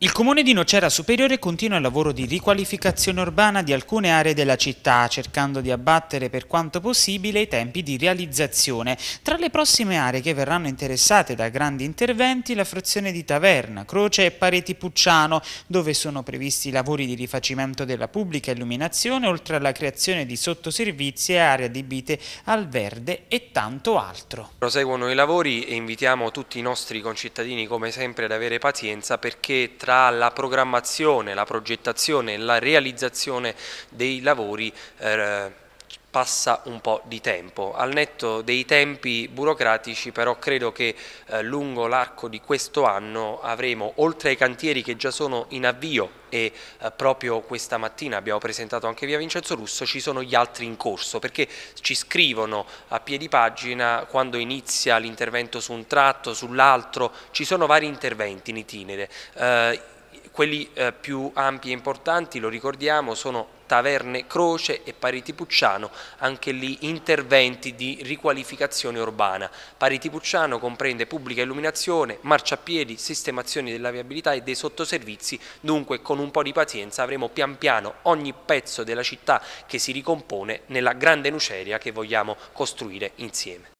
Il comune di Nocera Superiore continua il lavoro di riqualificazione urbana di alcune aree della città, cercando di abbattere per quanto possibile i tempi di realizzazione. Tra le prossime aree che verranno interessate da grandi interventi la frazione di Taverna, Croce e Pareti Pucciano, dove sono previsti lavori di rifacimento della pubblica illuminazione, oltre alla creazione di sottoservizi e aree adibite al verde e tanto altro. Proseguono i lavori e invitiamo tutti i nostri concittadini come sempre ad avere pazienza perché tra tra la programmazione, la progettazione e la realizzazione dei lavori eh, passa un po' di tempo. Al netto dei tempi burocratici però credo che eh, lungo l'arco di questo anno avremo, oltre ai cantieri che già sono in avvio e eh, proprio questa mattina abbiamo presentato anche via Vincenzo Russo, ci sono gli altri in corso perché ci scrivono a piedi pagina quando inizia l'intervento su un tratto, sull'altro, ci sono vari interventi in itinere. Eh, quelli eh, più ampi e importanti, lo ricordiamo, sono Taverne Croce e Pariti Pucciano, anche lì interventi di riqualificazione urbana. Pariti Pucciano comprende pubblica illuminazione, marciapiedi, sistemazioni della viabilità e dei sottoservizi, dunque con un po' di pazienza avremo pian piano ogni pezzo della città che si ricompone nella grande nuceria che vogliamo costruire insieme.